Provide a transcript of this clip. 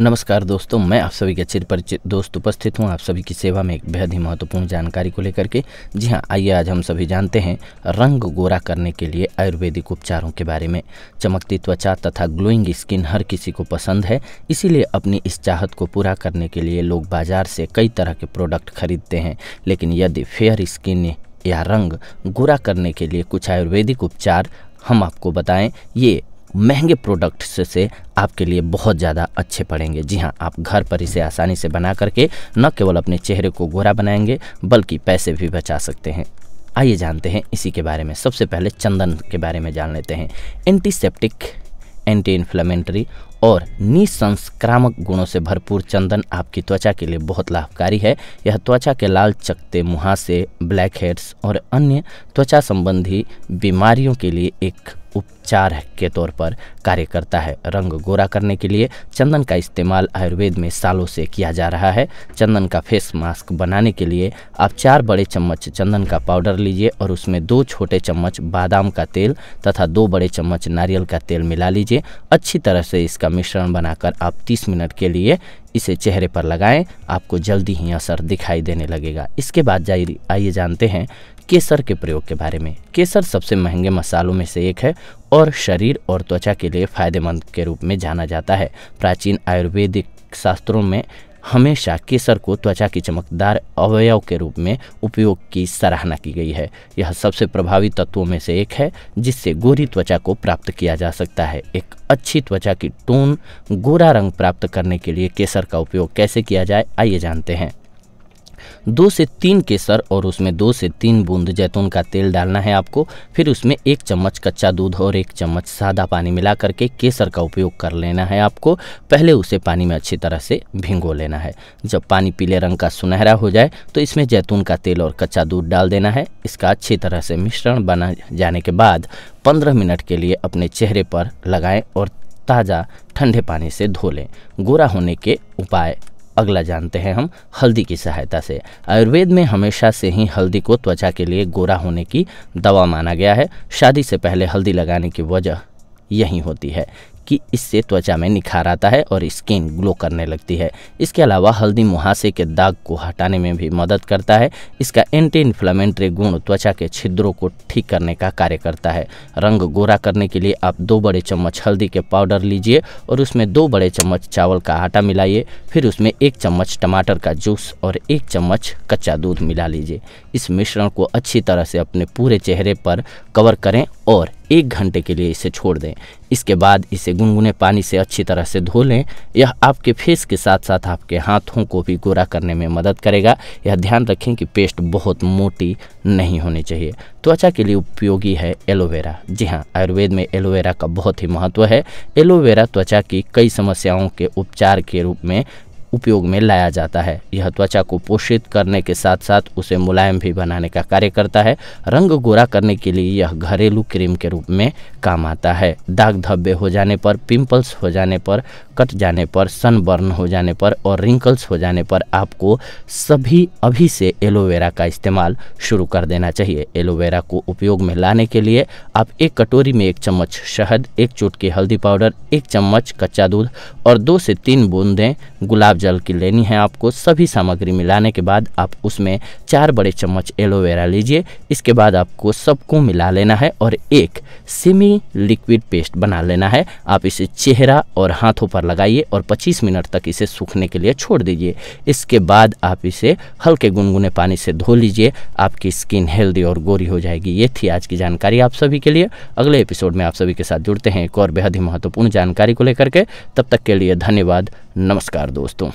नमस्कार दोस्तों मैं आप सभी के चिर परिचित दोस्त उपस्थित हूँ आप सभी की सेवा में एक बेहद ही महत्वपूर्ण जानकारी को लेकर के जी हाँ आइए आज हम सभी जानते हैं रंग गोरा करने के लिए आयुर्वेदिक उपचारों के बारे में चमकती त्वचा तथा ग्लोइंग स्किन हर किसी को पसंद है इसीलिए अपनी इस चाहत को पूरा करने के लिए लोग बाजार से कई तरह के प्रोडक्ट खरीदते हैं लेकिन यदि फेयर स्किन या रंग गोरा करने के लिए कुछ आयुर्वेदिक उपचार हम आपको बताएं ये महंगे प्रोडक्ट से आपके लिए बहुत ज़्यादा अच्छे पड़ेंगे जी हाँ आप घर पर इसे आसानी से बना करके न केवल अपने चेहरे को गोरा बनाएंगे बल्कि पैसे भी बचा सकते हैं आइए जानते हैं इसी के बारे में सबसे पहले चंदन के बारे में जान लेते हैं एंटीसेप्टिक एंटी इन्फ्लामेंट्री और निसंस्क्रामक गुणों से भरपूर चंदन आपकी त्वचा के लिए बहुत लाभकारी है यह त्वचा के लाल चकते मुहासे ब्लैक हेड्स और अन्य त्वचा संबंधी बीमारियों के लिए एक उपचार के तौर पर कार्य करता है रंग गोरा करने के लिए चंदन का इस्तेमाल आयुर्वेद में सालों से किया जा रहा है चंदन का फेस मास्क बनाने के लिए आप चार बड़े चम्मच चंदन का पाउडर लीजिए और उसमें दो छोटे चम्मच बादाम का तेल तथा दो बड़े चम्मच नारियल का तेल मिला लीजिए अच्छी तरह से इसका का मिश्रण बनाकर आप 30 मिनट के लिए इसे चेहरे पर लगाएं आपको जल्दी ही असर दिखाई देने लगेगा इसके बाद जाइए आइए जानते हैं केसर के प्रयोग के बारे में केसर सबसे महंगे मसालों में से एक है और शरीर और त्वचा के लिए फायदेमंद के रूप में जाना जाता है प्राचीन आयुर्वेदिक शास्त्रों में हमेशा केसर को त्वचा की चमकदार अवयव के रूप में उपयोग की सराहना की गई है यह सबसे प्रभावी तत्वों में से एक है जिससे गोरी त्वचा को प्राप्त किया जा सकता है एक अच्छी त्वचा की टोन गोरा रंग प्राप्त करने के लिए केसर का उपयोग कैसे किया जाए आइए जानते हैं दो से तीन केसर और उसमें दो से तीन बूंद जैतून का तेल डालना है आपको फिर उसमें एक चम्मच कच्चा दूध और एक चम्मच सादा पानी मिला करके केसर का उपयोग कर लेना है आपको पहले उसे पानी में अच्छी तरह से भिंगो लेना है जब पानी पीले रंग का सुनहरा हो जाए तो इसमें जैतून का तेल और कच्चा दूध डाल देना है इसका अच्छी तरह से मिश्रण बना जाने के बाद पंद्रह मिनट के लिए अपने चेहरे पर लगाएँ और ताज़ा ठंडे पानी से धो लें गोरा होने के उपाय अगला जानते हैं हम हल्दी की सहायता से आयुर्वेद में हमेशा से ही हल्दी को त्वचा के लिए गोरा होने की दवा माना गया है शादी से पहले हल्दी लगाने की वजह यही होती है कि इससे त्वचा में निखार आता है और स्किन ग्लो करने लगती है इसके अलावा हल्दी मुहासे के दाग को हटाने में भी मदद करता है इसका एंटी इन्फ्लामेंट्री गुण त्वचा के छिद्रों को ठीक करने का कार्य करता है रंग गोरा करने के लिए आप दो बड़े चम्मच हल्दी के पाउडर लीजिए और उसमें दो बड़े चम्मच चावल का आटा मिलाइए फिर उसमें एक चम्मच टमाटर का जूस और एक चम्मच कच्चा दूध मिला लीजिए इस मिश्रण को अच्छी तरह से अपने पूरे चेहरे पर कवर करें और एक घंटे के लिए इसे छोड़ दें इसके बाद इसे गुनगुने पानी से अच्छी तरह से धो लें यह आपके फेस के साथ साथ आपके हाथों को भी गोरा करने में मदद करेगा यह ध्यान रखें कि पेस्ट बहुत मोटी नहीं होनी चाहिए त्वचा के लिए उपयोगी है एलोवेरा जी हाँ आयुर्वेद में एलोवेरा का बहुत ही महत्व है एलोवेरा त्वचा की कई समस्याओं के उपचार के रूप में उपयोग में लाया जाता है यह त्वचा को पोषित करने के साथ साथ उसे मुलायम भी बनाने का कार्य करता है रंग गोरा करने के लिए यह घरेलू क्रीम के रूप में काम आता है दाग धब्बे हो जाने पर पिंपल्स हो जाने पर कट जाने पर सनबर्न हो जाने पर और रिंकल्स हो जाने पर आपको सभी अभी से एलोवेरा का इस्तेमाल शुरू कर देना चाहिए एलोवेरा को उपयोग में लाने के लिए आप एक कटोरी में एक चम्मच शहद एक चुटकी हल्दी पाउडर एक चम्मच कच्चा दूध और दो से तीन बूंदें गुलाब जल की लेनी है आपको सभी सामग्री मिलाने के बाद आप उसमें चार बड़े चम्मच एलोवेरा लीजिए इसके बाद आपको सबको मिला लेना है और एक सेमी लिक्विड पेस्ट बना लेना है आप इसे चेहरा और हाथों पर लगाइए और 25 मिनट तक इसे सूखने के लिए छोड़ दीजिए इसके बाद आप इसे हल्के गुनगुने पानी से धो लीजिए आपकी स्किन हेल्दी और गोरी हो जाएगी ये थी आज की जानकारी आप सभी के लिए अगले एपिसोड में आप सभी के साथ जुड़ते हैं एक और बेहद ही महत्वपूर्ण जानकारी को लेकर के तब तक के लिए धन्यवाद नमस्कार दोस्तों